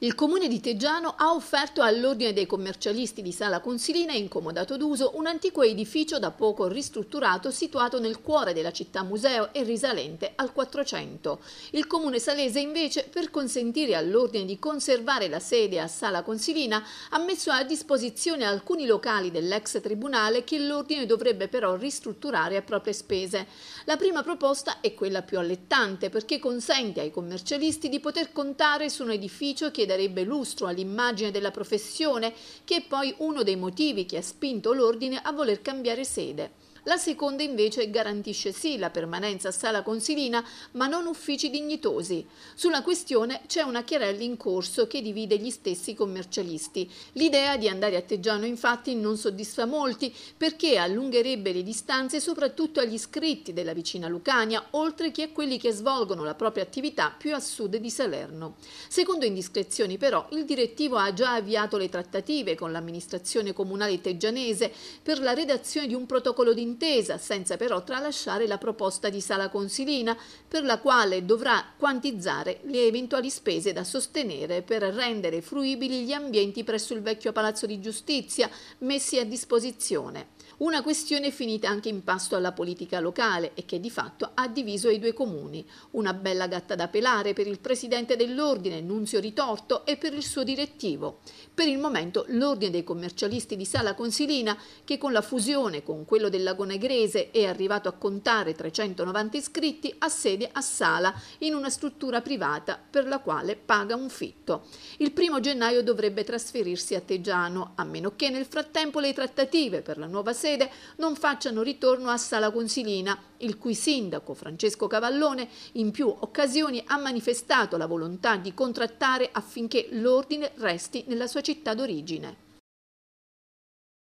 Il comune di Teggiano ha offerto all'ordine dei commercialisti di Sala Consilina incomodato d'uso un antico edificio da poco ristrutturato situato nel cuore della città museo e risalente al 400. Il comune salese invece per consentire all'ordine di conservare la sede a Sala Consilina ha messo a disposizione alcuni locali dell'ex tribunale che l'ordine dovrebbe però ristrutturare a proprie spese. La prima proposta è quella più allettante perché consente ai commercialisti di poter contare su un edificio che darebbe lustro all'immagine della professione, che è poi uno dei motivi che ha spinto l'ordine a voler cambiare sede. La seconda invece garantisce sì la permanenza a sala consilina, ma non uffici dignitosi. Sulla questione c'è una chiarella in corso che divide gli stessi commercialisti. L'idea di andare a Teggiano infatti non soddisfa molti perché allungherebbe le distanze soprattutto agli iscritti della vicina Lucania, oltre che a quelli che svolgono la propria attività più a sud di Salerno. Secondo indiscrezioni però, il direttivo ha già avviato le trattative con l'amministrazione comunale teggianese per la redazione di un protocollo di intesa, senza però tralasciare la proposta di Sala Consilina, per la quale dovrà quantizzare le eventuali spese da sostenere per rendere fruibili gli ambienti presso il vecchio Palazzo di Giustizia messi a disposizione una questione finita anche in pasto alla politica locale e che di fatto ha diviso i due comuni. Una bella gatta da pelare per il presidente dell'ordine, Nunzio Ritorto, e per il suo direttivo. Per il momento l'ordine dei commercialisti di Sala Consilina, che con la fusione con quello del Lago Negrese è arrivato a contare 390 iscritti, ha sede a Sala in una struttura privata per la quale paga un fitto. Il primo gennaio dovrebbe trasferirsi a Teggiano, a meno che nel frattempo le trattative per la nuova sede sede non facciano ritorno a Sala Consilina, il cui sindaco Francesco Cavallone in più occasioni ha manifestato la volontà di contrattare affinché l'ordine resti nella sua città d'origine.